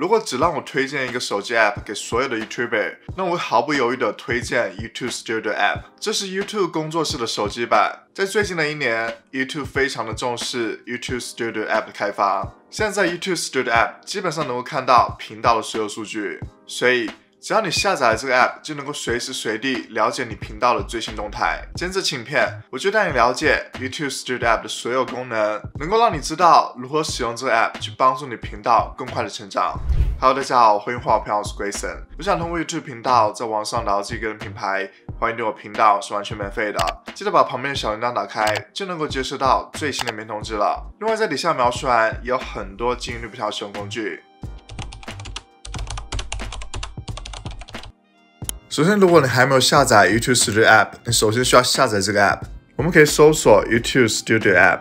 如果只让我推荐一个手机 App 给所有的 YouTuber，那我会毫不犹豫的推荐 YouTube Studio App。这是 YouTube 工作室的手机版。在最近的一年，YouTube 非常的重视 YouTube Studio App 的开发。现在 YouTube Studio App 基本上能够看到频道的所有数据，所以。只要你下载了这个 app，就能够随时随地了解你频道的最新动态。今天这期影片，我就带你了解 YouTube Studio app 的所有功能，能够让你知道如何使用这个 app 去帮助你频道更快的成长。Hello，大家好，欢迎画我朋友，我是 Grayson。我想通过 YouTube 频道在网上打造自己的品牌，欢迎对我频道是完全免费的。记得把旁边的小铃铛打开，就能够接收到最新的没通知了。另外，在底下描述栏有很多经营俱乐部使用工具。首先，如果你还没有下载 YouTube Studio App，你首先需要下载这个 App。我们可以搜索 YouTube Studio App，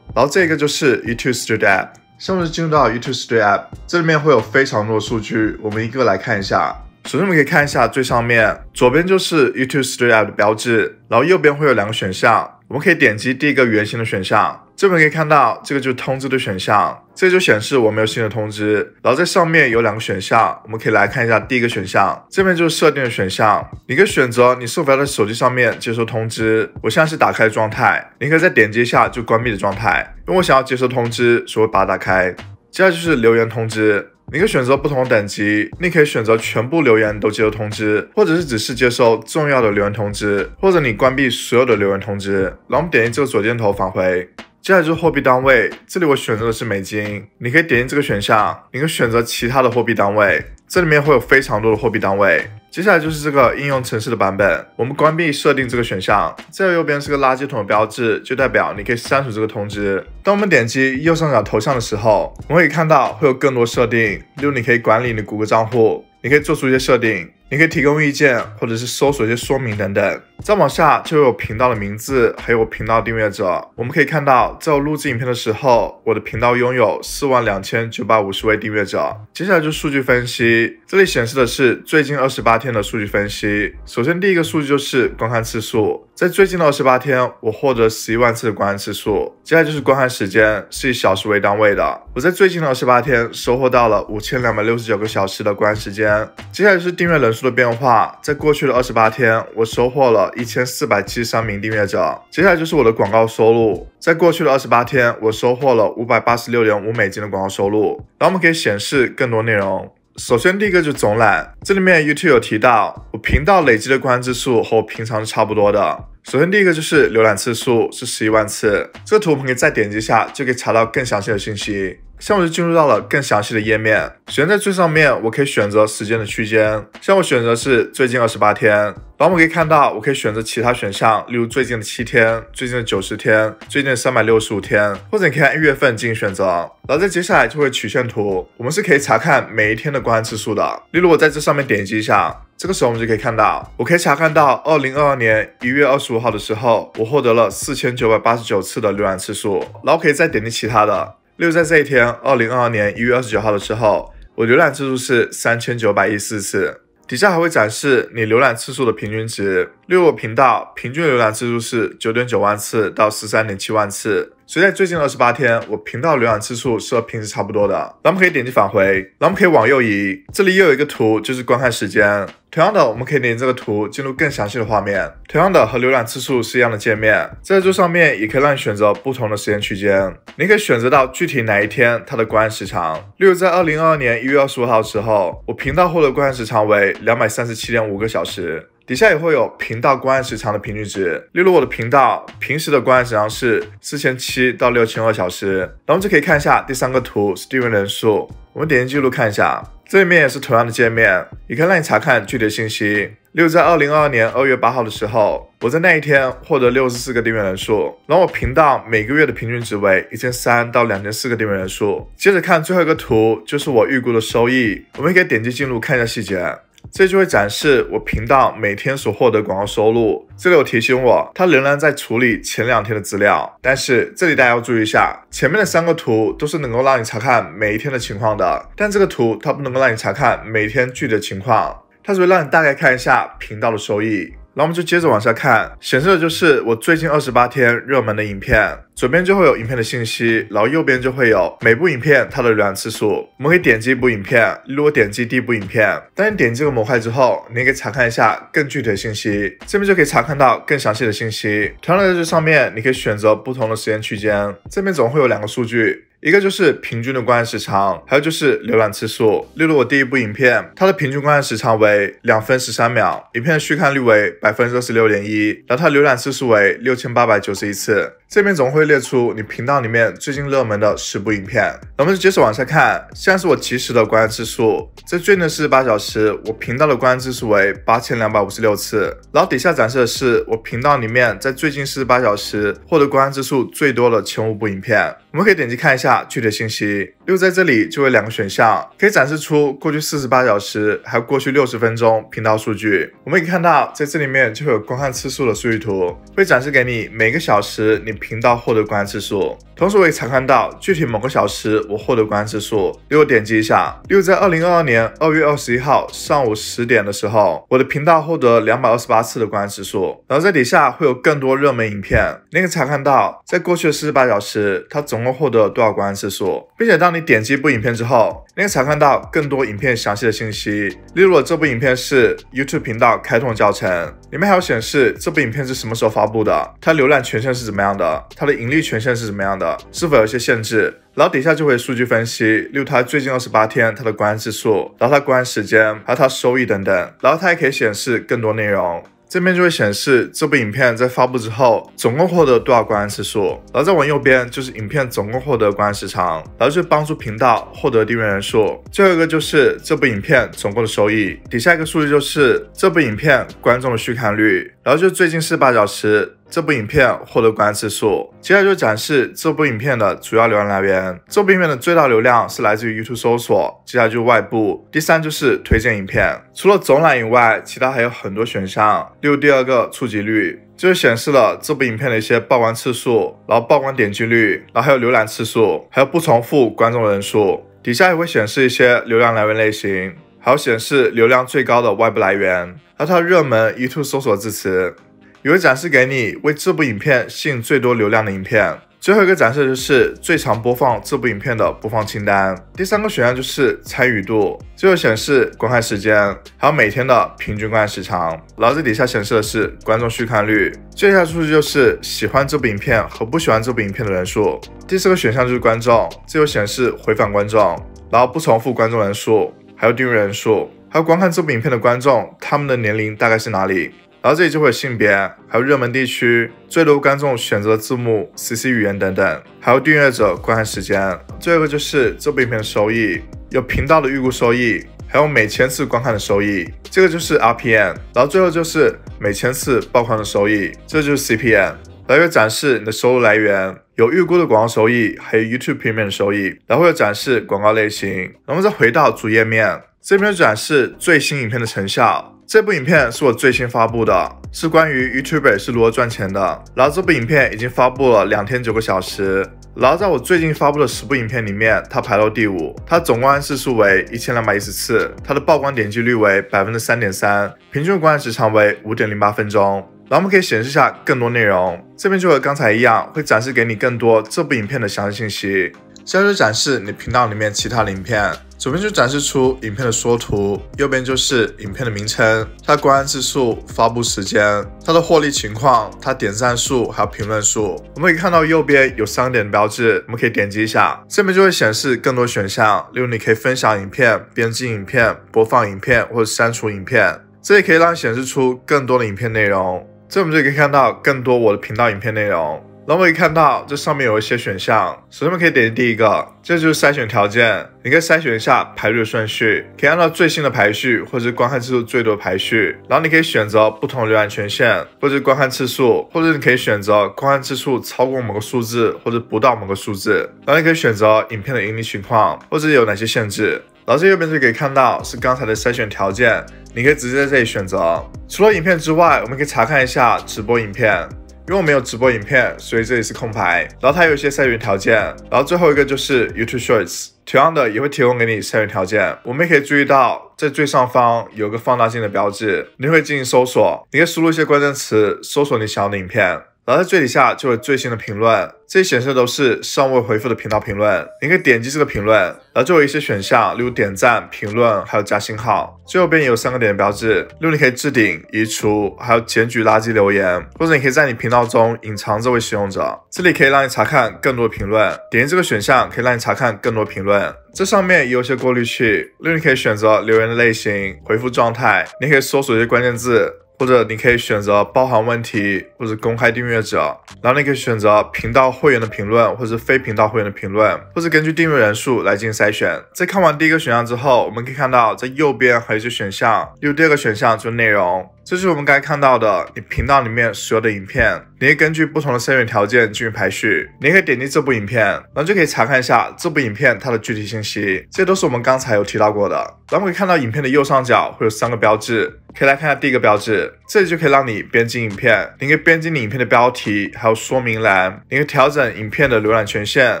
然后这个就是 YouTube Studio App。下面就进入到 YouTube Studio App，这里面会有非常多的数据，我们一个来看一下。首先，我们可以看一下最上面左边就是 YouTube Studio 的标志，然后右边会有两个选项，我们可以点击第一个圆形的选项，这边可以看到这个就是通知的选项，这就显示我们有新的通知。然后在上面有两个选项，我们可以来看一下第一个选项，这边就是设定的选项，你可以选择你是否要在手机上面接收通知，我现在是打开的状态，你可以再点击一下就关闭的状态，因为我想要接收通知，所以把它打开。接下来就是留言通知。你可以选择不同的等级，你可以选择全部留言都接收通知，或者是只是接收重要的留言通知，或者你关闭所有的留言通知。然后我们点击这个左箭头返回，接下来就是货币单位，这里我选择的是美金。你可以点击这个选项，你可以选择其他的货币单位，这里面会有非常多的货币单位。接下来就是这个应用城市的版本，我们关闭设定这个选项。这右边是个垃圾桶的标志，就代表你可以删除这个通知。当我们点击右上角头像的时候，我们可以看到会有更多设定，例如你可以管理你的谷歌账户，你可以做出一些设定，你可以提供意见或者是搜索一些说明等等。再往下就有频道的名字，还有频道订阅者。我们可以看到，在我录制影片的时候，我的频道拥有四万两千九百五十位订阅者。接下来就是数据分析，这里显示的是最近二十八天的数据分析。首先，第一个数据就是观看次数，在最近的二十八天，我获得十一万次的观看次数。接下来就是观看时间，是以小时为单位的。我在最近的二十八天收获到了五千两百六十九个小时的观看时间。接下来是订阅人数的变化，在过去的二十八天，我收获了。一千四百七十三名订阅者，接下来就是我的广告收入。在过去的二十八天，我收获了五百八十六点五美金的广告收入。然后我们可以显示更多内容。首先第一个就是总览，这里面 YouTube 有提到我频道累积的观看次数和我平常是差不多的。首先第一个就是浏览次数是十一万次。这个图我们可以再点击一下，就可以查到更详细的信息。像我就进入到了更详细的页面，首先在最上面，我可以选择时间的区间，像我选择是最近二十八天，然后我们可以看到，我可以选择其他选项，例如最近的七天、最近的九十天、最近三百六十五天，或者你可以按月份进行选择。然后在接下来就会曲线图，我们是可以查看每一天的观看次数的。例如我在这上面点击一下，这个时候我们就可以看到，我可以查看到二零二二年一月二十五号的时候，我获得了四千九百八十九次的浏览次数。然后可以再点击其他的。六在这一天，二零二二年一月二十九号的时候，我浏览次数是三千九百一十四次。底下还会展示你浏览次数的平均值。六个频道平均浏览次数是九点九万次到十三点七万次。所以在最近的二十八天，我频道浏览次数是和平时差不多的。咱们可以点击返回，咱们可以往右移，这里又有一个图，就是观看时间。同样的，我们可以点这个图进入更详细的画面。同样的，和浏览次数是一样的界面。在这上面也可以让你选择不同的时间区间，你可以选择到具体哪一天它的观看时长。例如在二零二二年一月二十五号时候，我频道获得观看时长为两百三十七点五个小时。底下也会有频道关爱时长的平均值，例如我的频道平时的关爱时长是四千七到六千二小时。然后就可以看一下第三个图订阅人数，我们点击进入看一下，这一面也是同样的界面，也可以让你查看具体的信息。例如在二零二二年二月八号的时候，我在那一天获得六十四个订阅人数，然后我频道每个月的平均值为一千三到两千四个订阅人数。接着看最后一个图，就是我预估的收益，我们可以点击进入看一下细节。这就会展示我频道每天所获得广告收入。这里有提醒我，它仍然在处理前两天的资料。但是这里大家要注意一下，前面的三个图都是能够让你查看每一天的情况的，但这个图它不能够让你查看每天具体的情况，它只会让你大概看一下频道的收益。然后我们就接着往下看，显示的就是我最近二十八天热门的影片，左边就会有影片的信息，然后右边就会有每部影片它的浏览次数。我们可以点击一部影片，如果点击第一部影片，当你点击这个模块之后，你可以查看一下更具体的信息，这边就可以查看到更详细的信息。同样在这上面，你可以选择不同的时间区间，这边总会有两个数据。一个就是平均的观看时长，还有就是浏览次数。例如我第一部影片，它的平均观看时长为两分十三秒，影片的续看率为百分之二十六点一，然后浏览次数为六千八百九十一次。这边总会列出你频道里面最近热门的十部影片。然后我们接着往下看，现在是我即时的观看次数，在最近四十八小时，我频道的观看次数为八千两百五十六次。然后底下展示的是我频道里面在最近四十八小时获得观看次数最多的前五部影片，我们可以点击看一下。具体信息六在这里就有两个选项，可以展示出过去四十八小时，还有过去六十分钟频道数据。我们可以看到，在这里面就有观看次数的数据图，会展示给你每个小时你频道获得观看次数。同时，我也查看到具体某个小时我获得观看次数，例如点击一下，例如在二零二二年二月二十一号上午十点的时候，我的频道获得两百二十八次的观看次数。然后在底下会有更多热门影片，你可以查看到在过去的四十八小时，它总共获得了多少观看次数，并且当你点击一部影片之后。你可以查看到更多影片详细的信息，例如这部影片是 YouTube 频道开通教程，里面还有显示这部影片是什么时候发布的，它浏览权限是怎么样的，它的盈利权限是怎么样的，是否有一些限制。然后底下就会数据分析，例如它最近二十八天它的观看次数，然后它观看时间，还有它收益等等。然后它还可以显示更多内容。这边就会显示这部影片在发布之后总共获得多少观看次数，然后再往右边就是影片总共获得观看时长，然后就帮助频道获得订阅人数。最后一个就是这部影片总共的收益，底下一个数据就是这部影片观众的续看率，然后就最近是八小时。这部影片获得观看次数，接下来就展示这部影片的主要流量来源。这部影片的最大流量是来自于 YouTube 搜索，接下来就外部。第三就是推荐影片，除了总览以外，其他还有很多选项。如第二个触及率，就是显示了这部影片的一些曝光次数，然后曝光点击率，然后还有浏览次数，还有不重复观众人数。底下也会显示一些流量来源类型，还有显示流量最高的外部来源，有它热门 YouTube 搜索字词。有会个展示给你，为这部影片吸引最多流量的影片。最后一个展示就是最常播放这部影片的播放清单。第三个选项就是参与度，最后显示观看时间，还有每天的平均观看时长。然后这底下显示的是观众续看率，接下来数据就是喜欢这部影片和不喜欢这部影片的人数。第四个选项就是观众，最后显示回访观众，然后不重复观众人数，还有订阅人数，还有观看这部影片的观众，他们的年龄大概是哪里？然后这里就会有性别，还有热门地区，最多观众选择字幕，CC 语言等等，还有订阅者观看时间，最后就是这部影片的收益，有频道的预估收益，还有每千次观看的收益，这个就是 RPM，然后最后就是每千次爆款的收益，这就是 CPM，来一个展示你的收入来源，有预估的广告收益，还有 YouTube 平面的收益，然后有展示广告类型，然后再回到主页面，这边展示最新影片的成效。这部影片是我最新发布的，是关于 YouTube 是如何赚钱的。然后这部影片已经发布了两天九个小时。然后在我最近发布的十部影片里面，它排到第五，它总观看次数为一千两百一十次，它的曝光点击率为百分之三点三，平均观看时长为五点零八分钟。然后我们可以显示一下更多内容，这边就和刚才一样，会展示给你更多这部影片的详细信息，接着展示你频道里面其他影片。左边就展示出影片的缩图，右边就是影片的名称、它的观看次数、发布时间、它的获利情况、它点赞数还有评论数。我们可以看到右边有三点点标志，我们可以点击一下，这边就会显示更多选项，例如你可以分享影片、编辑影片、播放影片或者删除影片。这里可以让显示出更多的影片内容，这我们就可以看到更多我的频道影片内容。然后我一看到这上面有一些选项，首先我们可以点击第一个，这就是筛选条件。你可以筛选一下排列顺序，可以按照最新的排序，或者是观看次数最多的排序。然后你可以选择不同浏览权限，或者观看次数，或者你可以选择观看次数超过某个数字，或者不到某个数字。然后你可以选择影片的盈利情况，或者有哪些限制。然后这右边就可以看到是刚才的筛选条件，你可以直接在这里选择。除了影片之外，我们可以查看一下直播影片。因为我没有直播影片，所以这里是空白。然后它有一些筛选条件，然后最后一个就是 YouTube Shorts，同样的也会提供给你筛选条件。我们也可以注意到，在最上方有个放大镜的标志，你会进行搜索，你可以输入一些关键词，搜索你想要的影片。然后在最底下就有最新的评论，这里显示的都是尚未回复的频道评论。你可以点击这个评论，然后就有一些选项，例如点赞、评论，还有加星号。最后边也有三个点的标志，例如你可以置顶、移除，还有检举垃圾留言，或者你可以在你频道中隐藏这位使用者。这里可以让你查看更多评论，点击这个选项可以让你查看更多评论。这上面也有些过滤器，例如你可以选择留言的类型、回复状态，你可以搜索一些关键字。或者你可以选择包含问题，或者公开订阅者，然后你可以选择频道会员的评论，或者非频道会员的评论，或者根据订阅人数来进行筛选。在看完第一个选项之后，我们可以看到在右边还有一些选项，例如第二个选项就是内容。这是我们刚才看到的，你频道里面所有的影片，你可以根据不同的筛选条件进行排序，你可以点击这部影片，然后就可以查看一下这部影片它的具体信息，这些都是我们刚才有提到过的。然后可以看到影片的右上角会有三个标志，可以来看一下第一个标志。这里就可以让你编辑影片，你可以编辑你影片的标题，还有说明栏，你可以调整影片的浏览权限、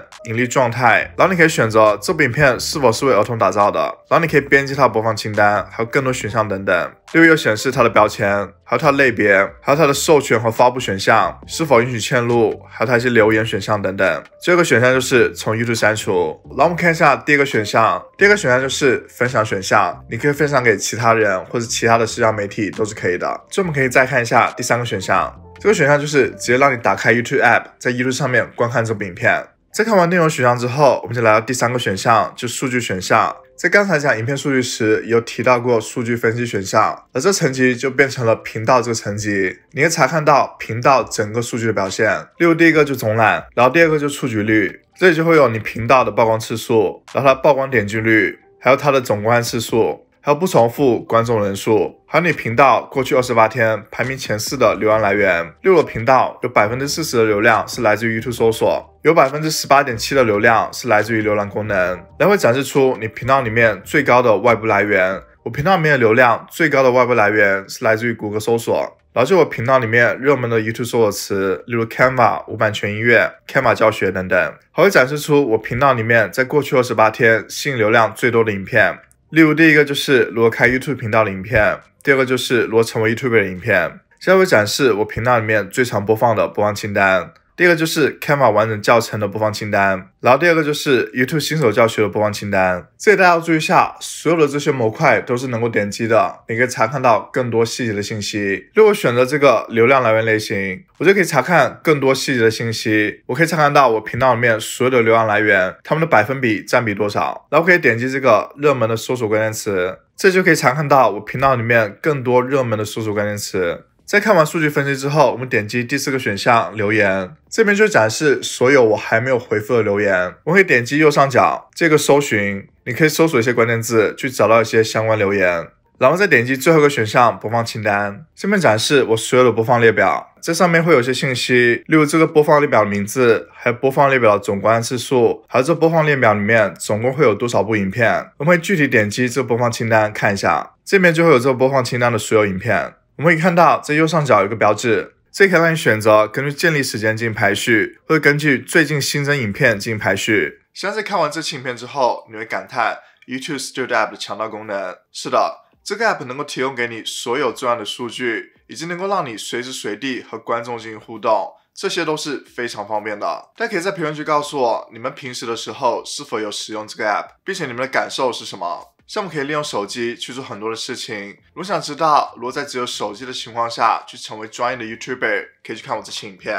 盈利状态，然后你可以选择这部影片是否是为儿童打造的，然后你可以编辑它播放清单，还有更多选项等等。六又显示它的标签，还有它的类别，还有它的授权和发布选项，是否允许嵌入，还有它一些留言选项等等。这个选项就是从 YouTube 删除。然后我们看一下第一个选项，第二个选项就是分享选项，你可以分享给其他人或者其他的社交媒体都是可以的。我们可以再看一下第三个选项，这个选项就是直接让你打开 YouTube App，在 YouTube 上面观看这部影片。在看完内容选项之后，我们就来到第三个选项，就数据选项。在刚才讲影片数据时，有提到过数据分析选项，而这层级就变成了频道这个层级，你可以查看到频道整个数据的表现。例如第一个就总览，然后第二个就出局率，这里就会有你频道的曝光次数，然后它的曝光点击率，还有它的总观看次数。还有不重复观众人数，还有你频道过去二十八天排名前四的流量来源。六个频道有百分之四十的流量是来自于 YouTube 搜索，有百分之十八点七的流量是来自于浏览功能。来会展示出你频道里面最高的外部来源。我频道里面的流量最高的外部来源是来自于谷歌搜索。然后就我频道里面热门的 YouTube 搜索词，例如 Canva 无版权音乐、Canva 教学等等。还会展示出我频道里面在过去二十八天吸引流量最多的影片。例如，第一个就是罗开 YouTube 频道的影片，第二个就是罗成为 YouTuber 的影片。下面展示我频道里面最常播放的播放清单。第二个就是开 a 完整教程的播放清单，然后第二个就是 YouTube 新手教学的播放清单。这里大家要注意一下，所有的这些模块都是能够点击的，你可以查看到更多细节的信息。如果选择这个流量来源类型，我就可以查看更多细节的信息。我可以查看到我频道里面所有的流量来源，他们的百分比占比多少。然后可以点击这个热门的搜索关键词，这就可以查看到我频道里面更多热门的搜索关键词。在看完数据分析之后，我们点击第四个选项“留言”，这边就展示所有我还没有回复的留言。我会可以点击右上角这个“搜寻”，你可以搜索一些关键字，去找到一些相关留言。然后再点击最后一个选项“播放清单”，下面展示我所有的播放列表。这上面会有些信息，例如这个播放列表的名字，还有播放列表的总观看次数，还有这播放列表里面总共会有多少部影片。我们可以具体点击这个播放清单看一下，这边就会有这个播放清单的所有影片。我们可以看到，在右上角有个标志，这可以让你选择根据建立时间进行排序，或者根据最近新增影片进行排序。相信看完这期影片之后，你会感叹 YouTube Studio App 的强大功能。是的，这个 App 能够提供给你所有重要的数据，以及能够让你随时随地和观众进行互动，这些都是非常方便的。大家可以在评论区告诉我，你们平时的时候是否有使用这个 App，并且你们的感受是什么？像我可以利用手机去做很多的事情。如果想知道如何在只有手机的情况下去成为专业的 YouTuber，可以去看我这期影片。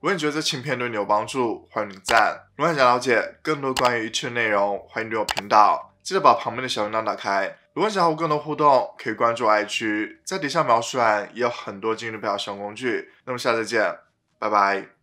如果你觉得这期影片对你有帮助，欢迎点赞。如果想了解更多关于 YouTube 的内容，欢迎订阅频道，记得把旁边的小铃铛打开。如果想和我更多互动，可以关注 IG，在底下描述栏也有很多今日的表小工具。那么下次见，拜拜。